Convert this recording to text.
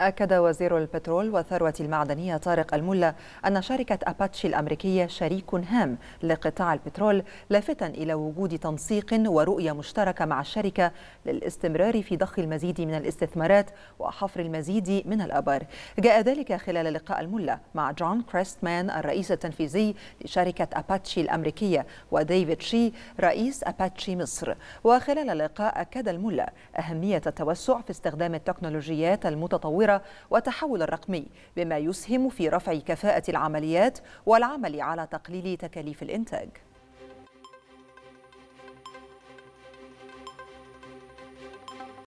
أكد وزير البترول والثروة المعدنية طارق الملا أن شركة أباتشي الأمريكية شريك هام لقطاع البترول لافتا إلى وجود تنسيق ورؤية مشتركة مع الشركة للاستمرار في ضخ المزيد من الاستثمارات وحفر المزيد من الأبار جاء ذلك خلال لقاء الملا مع جون كريستمان الرئيس التنفيذي لشركة أباتشي الأمريكية وديفيد شي رئيس أباتشي مصر وخلال اللقاء أكد الملا أهمية التوسع في استخدام التكنولوجيات المتطورة المتطورة والتحول الرقمي بما يسهم في رفع كفاءة العمليات والعمل على تقليل تكاليف الإنتاج